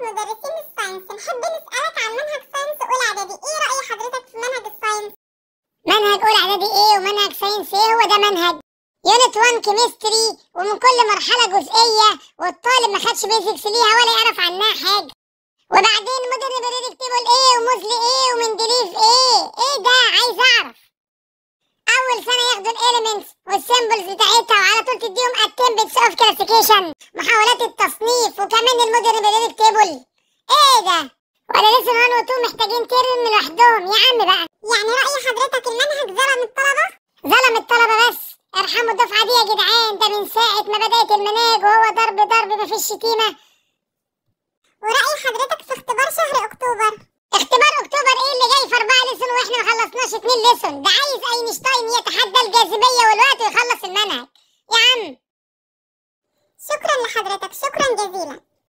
منهج مدرسين الساينس نحب نسألك عن منهج ساينس أولى إعدادي إيه رأي حضرتك في منهج الساينس؟ منهج أولى إعدادي إيه ومنهج ساينس إيه هو ده منهج يونت 1 كيمستري ومن كل مرحلة جزئية والطالب ما خدش بيزكس ليها ولا يعرف عنها حاجة وبعدين مودرن بريدكتبل إيه وموزلي إيه ومندليف إيه إيه ده عايز أعرف أول سنة ياخدوا الاليمنتس والسيمبلز بتاعتها وعلى طول اوف كلاسيكيشن محاولات التصنيف وكمان المودرن بيريدك تيبل ايه ده ولا لسه و وتو محتاجين ترم لوحدهم يا عم بقى يعني رأي حضرتك المنهج ظلم الطلبة؟ ظلم الطلبة بس ارحموا الدفعة دي يا جدعان ده من ساعة ما بدأت المناهج وهو ضرب ضرب مفيش شتيمة ورأي حضرتك في اختبار شهر أكتوبر؟ اختبار أكتوبر إيه اللي جاي في أربعة لسن وإحنا ما خلصناش اتنين لسن ده عايز أينشتاين يتحدى الجاذبية والوقت ويخلص المنهج يا عم شكرا لحضرتك شكرا جزيلا